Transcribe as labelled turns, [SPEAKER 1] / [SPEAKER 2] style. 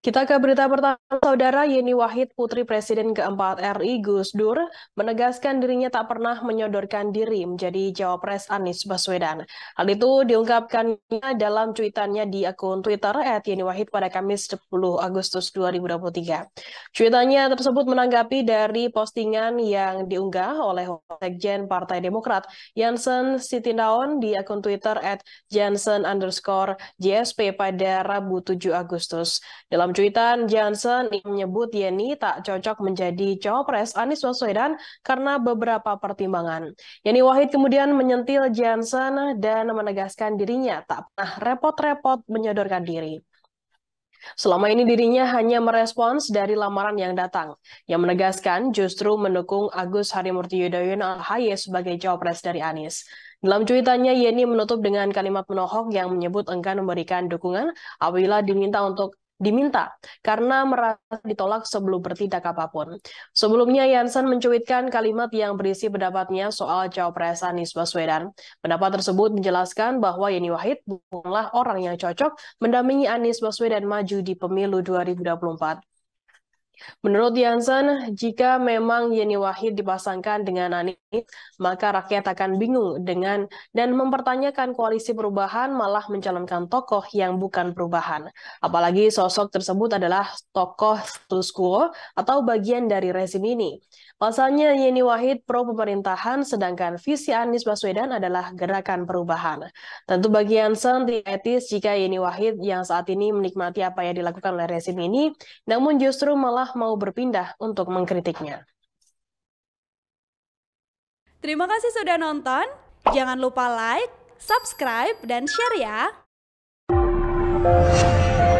[SPEAKER 1] Kita ke berita pertama, Saudara Yeni Wahid, putri Presiden keempat RI Gus Dur, menegaskan dirinya tak pernah menyodorkan diri menjadi Cawapres Anies Baswedan. Hal itu diungkapkannya dalam cuitannya di akun Twitter at Yeni Wahid pada Kamis 10 Agustus 2023. Cuitannya tersebut menanggapi dari postingan yang diunggah oleh Sekjen Partai Demokrat Janssen Sitindaon di akun Twitter at Janssen underscore JSP pada Rabu 7 Agustus. Dalam dalam cuitan, Johnson menyebut Yeni tak cocok menjadi cawapres Anies Baswedan karena beberapa pertimbangan. Yeni Wahid kemudian menyentil Johnson dan menegaskan dirinya tak pernah repot-repot menyodorkan diri. Selama ini dirinya hanya merespons dari lamaran yang datang, yang menegaskan justru mendukung Agus Harimurti Yudhoyono AHY sebagai cawapres dari Anies. Dalam cuitannya, Yeni menutup dengan kalimat menohok yang menyebut enggan memberikan dukungan apabila diminta untuk diminta karena merasa ditolak sebelum bertindak apapun. Sebelumnya Yansen mencuitkan kalimat yang berisi pendapatnya soal cawapres Anies Baswedan. Pendapat tersebut menjelaskan bahwa Yeni Wahid bukanlah orang yang cocok mendampingi Anies Baswedan maju di pemilu 2024. Menurut Yansen, jika memang Yeni Wahid dipasangkan dengan Anies, maka rakyat akan bingung dengan dan mempertanyakan koalisi perubahan malah mencalonkan tokoh yang bukan perubahan. Apalagi sosok tersebut adalah tokoh status quo atau bagian dari rezim ini. Pasalnya Yeni Wahid pro pemerintahan, sedangkan visi Anies Baswedan adalah gerakan perubahan. Tentu bagi Yansen tidak etis jika Yeni Wahid yang saat ini menikmati apa yang dilakukan oleh rezim ini, namun justru malah malah mau berpindah untuk mengkritiknya. Terima kasih sudah nonton. Jangan lupa like, subscribe, dan share ya.